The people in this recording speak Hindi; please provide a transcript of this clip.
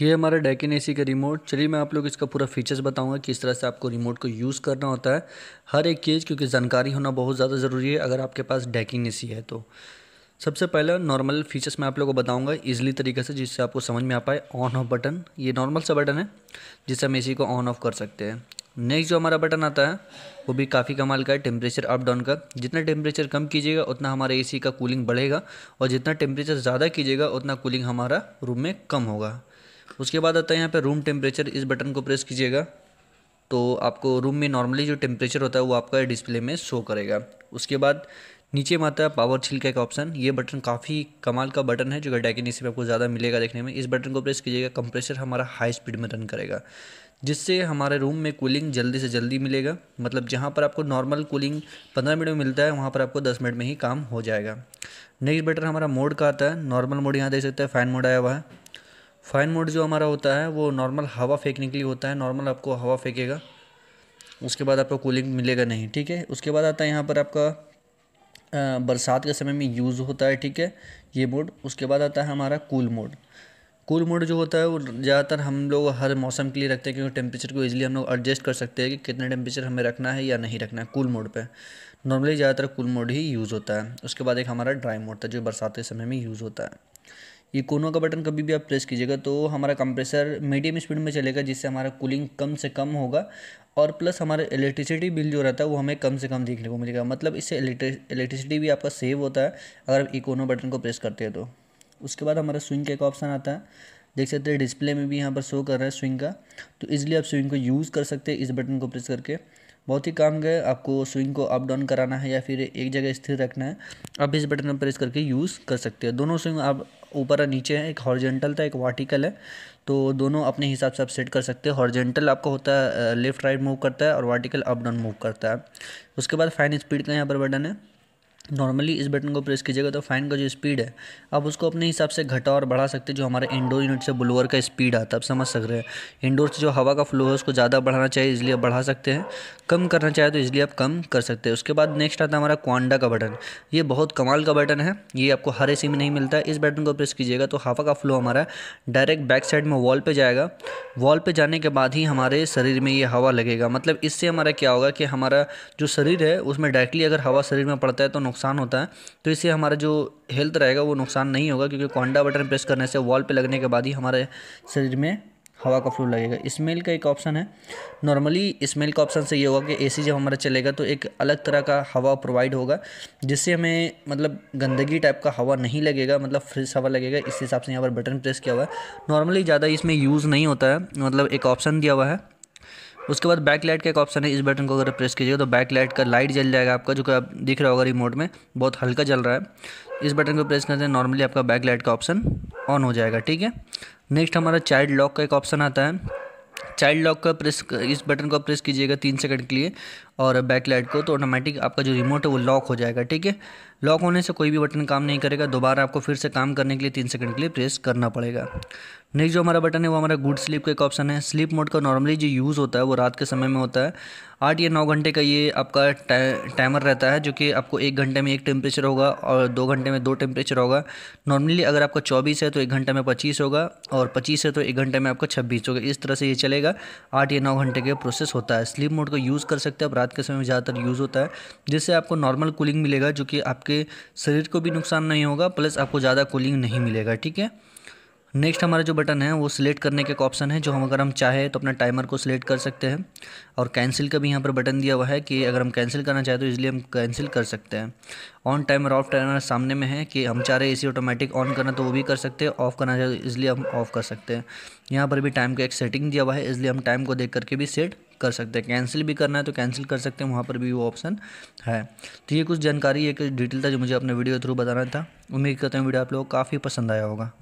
ये हमारा डैकिन एसी का रिमोट चलिए मैं आप लोग इसका पूरा फीचर्स बताऊंगा किस तरह से आपको रिमोट को यूज़ करना होता है हर एक चीज़ क्योंकि जानकारी होना बहुत ज़्यादा ज़रूरी है अगर आपके पास डैकिन एसी है तो सबसे पहला नॉर्मल फीचर्स मैं आप लोगों को बताऊंगा इजीली तरीके से जिससे आपको समझ में आ पाए ऑन ऑफ बटन ये नॉर्मल सा बटन है जिससे हम ए को ऑन ऑफ कर सकते हैं नेक्स्ट जो हमारा बटन आता है वो भी काफ़ी कमाल का है टेम्परेचर अप डाउन का जितना टेम्परेचर कम कीजिएगा उतना हमारे एसी का कूलिंग बढ़ेगा और जितना टेम्परेचर ज़्यादा कीजिएगा उतना कूलिंग हमारा रूम में कम होगा उसके बाद आता है यहाँ पर रूम टेम्परेचर इस बटन को प्रेस कीजिएगा तो आपको रूम में नॉर्मली जो टेम्परेचर होता है वो आपका डिस्प्ले में शो करेगा उसके बाद नीचे में आता है पावर छिल का एक ऑप्शन ये बटन काफ़ी कमाल का बटन है जो कि के से आपको ज़्यादा मिलेगा देखने में इस बटन को प्रेस कीजिएगा कंप्रेसर हमारा हाई स्पीड में रन करेगा जिससे हमारे रूम में कूलिंग जल्दी से जल्दी मिलेगा मतलब जहाँ पर आपको नॉर्मल कूलिंग पंद्रह मिनट में मिलता है वहाँ पर आपको दस मिनट में ही काम हो जाएगा नेक्स्ट बटन हमारा मोड का आता है नॉर्मल मोड यहाँ देख सकते हैं फ़ैन मोड आया हुआ है फाइन मोड जो हमारा होता है वो नॉर्मल हवा फेंकने के लिए होता है नॉर्मल आपको हवा फेंकेगा उसके बाद आपको कूलिंग मिलेगा नहीं ठीक है उसके बाद आता है यहाँ पर आपका बरसात के समय में यूज़ होता है ठीक है ये मोड उसके बाद आता है हमारा कूल मोड कूल मोड जो होता है वो ज़्यादातर हम लोग हर मौसम के लिए रखते हैं क्योंकि टेम्परेचर को इजीली हम लोग एडजस्ट कर सकते हैं कि कितना टेम्परेचर हमें रखना है या नहीं रखना है कूल मोड पे नॉर्मली ज़्यादातर कूल मोड ही यूज़ होता है उसके बाद एक हमारा ड्राई मोड था जो बरसात के समय में यूज़ होता है ये कोनों का बटन कभी भी आप प्रेस कीजिएगा तो हमारा कंप्रेसर मीडियम स्पीड में चलेगा जिससे हमारा कूलिंग कम से कम होगा और प्लस हमारा इलेक्ट्रिसिटी बिल जो रहता है वो हमें कम से कम देखने को मिलेगा मतलब इससे इलेक्ट्रिसिटी भी आपका सेव होता है अगर आप इकोनो बटन को प्रेस करते हैं तो उसके बाद हमारा स्विंग का एक ऑप्शन आता है देख सकते हैं डिस्प्ले में भी यहाँ पर शो कर रहा है स्विंग का तो इसलिए आप स्विंग को यूज़ कर सकते हैं इस बटन को प्रेस करके बहुत ही काम गए आपको स्विंग को अप डाउन कराना है या फिर एक जगह स्थिर रखना है आप इस बटन पर प्रेस करके यूज़ कर सकते हैं दोनों स्विंग आप ऊपर और नीचे हैं एक हॉर्जेंटल था एक वार्टिकल है तो दोनों अपने हिसाब से आप सेट कर सकते हैं हॉर्जेंटल आपका होता है लेफ्ट राइट मूव करता है और वार्टिकल अप डाउन मूव करता है उसके बाद फाइन स्पीड का यहाँ पर बटन है नॉर्मली इस बटन को प्रेस कीजिएगा तो फ़ैन का जो स्पीड है आप उसको अपने हिसाब से घटा और बढ़ा सकते हैं जो हमारे इंडोर यूनिट से ब्लोअर का स्पीड आता है आप समझ सक रहे हैं इंडोर से जो हवा का फ्लो है उसको ज़्यादा बढ़ाना चाहिए इसलिए आप बढ़ा सकते हैं कम करना चाहे तो इसलिए आप कम कर सकते हैं उसके बाद नेक्स्ट आता है हमारा क्वांडा का बटन ये बहुत कमाल का बटन है ये आपको हर ए में नहीं मिलता इस बटन को प्रेस कीजिएगा तो हवा का फ्लो हमारा डायरेक्ट बैक साइड में वॉल पर जाएगा वॉल पे जाने के बाद ही हमारे शरीर में ये हवा लगेगा मतलब इससे हमारा क्या होगा कि हमारा जो शरीर है उसमें डायरेक्टली अगर हवा शरीर में पड़ता है तो नुकसान होता है तो इससे हमारा जो हेल्थ रहेगा वो नुकसान नहीं होगा क्योंकि कोंडा बटन प्रेस करने से वॉल पर लगने के बाद ही हमारे शरीर में हवा का फ्लू लगेगा स्मेल का एक ऑप्शन है नॉर्मली स्मेल का ऑप्शन से ये होगा कि एसी जब हमारा चलेगा तो एक अलग तरह का हवा प्रोवाइड होगा जिससे हमें मतलब गंदगी टाइप का हवा नहीं लगेगा मतलब फ्रेश हवा लगेगा इस हिसाब से यहाँ पर बटन प्रेस किया हुआ है नॉर्मली ज़्यादा इसमें यूज़ नहीं होता है मतलब एक ऑप्शन दिया हुआ है उसके बाद बैक लाइट का एक ऑप्शन है इस बटन को अगर प्रेस कीजिएगा तो बैक लाइट का लाइट जल जाएगा आपका जो कि आप दिख रहा होगा रिमोट में बहुत हल्का जल रहा है इस बटन को प्रेस करते हैं नॉर्मली आपका बैक लाइट का ऑप्शन ऑन हो जाएगा ठीक है नेक्स्ट हमारा चाइल्ड लॉक का एक ऑप्शन आता है चाइल्ड लॉक का प्रेस इस बटन को प्रेस कीजिएगा तीन सेकंड के लिए और बैकलाइट को तो ऑटोमेटिक आपका जो रिमोट है वो लॉक हो जाएगा ठीक है लॉक होने से कोई भी बटन काम नहीं करेगा दोबारा आपको फिर से काम करने के लिए तीन सेकंड के लिए प्रेस करना पड़ेगा नेक्स्ट जो हमारा बटन है वो हमारा गुड स्लीप का एक ऑप्शन है स्लीप मोड का नॉर्मली जो यूज़ होता है वो रात के समय में होता है आठ या नौ घंटे का ये आपका टाइमर रहता है जो कि आपको एक घंटे में एक टेम्परेचर होगा और दो घंटे में दो टेम्परेचर होगा नॉर्मली अगर आपका चौबीस है तो एक घंटे में पच्चीस होगा और पच्चीस है तो एक घंटे में आपका छब्बीस होगा इस तरह से ये चलेगा आठ या नौ घंटे का प्रोसेस होता है स्लीप मोड को यूज़ कर सकते हैं आप रात रात के समय में ज़्यादातर यूज़ होता है जिससे आपको नॉर्मल कूलिंग मिलेगा जो कि आपके शरीर को भी नुकसान नहीं होगा प्लस आपको ज़्यादा कूलिंग नहीं मिलेगा ठीक है नेक्स्ट हमारा जो बटन है वो सिलेक्ट करने का एक ऑप्शन है जो हम अगर हम चाहे तो अपना टाइमर को सिलेक्ट कर सकते हैं और कैंसिल का भी यहाँ पर बटन दिया हुआ है कि अगर हम कैंसिल करना चाहें तो इसलिए हम कैंसिल कर सकते हैं ऑन टाइमर ऑफ टाइमर सामने में है कि हम चाह रहे हैं ऑटोमेटिक ऑन करना तो वो भी कर सकते हैं ऑफ़ करना चाहे तो इसलिए हम ऑफ़ कर सकते हैं यहाँ पर भी टाइम का एक सेटिंग दिया हुआ है इसलिए हम टाइम को देख करके भी सेट कर सकते हैं कैंसिल भी करना है तो कैंसिल कर सकते हैं वहाँ पर भी वो ऑप्शन है तो ये कुछ जानकारी एक डिटेल था जो मुझे अपने वीडियो के थ्रू बताना था उम्मीद करते हैं वीडियो आप लोगों को काफ़ी पसंद आया होगा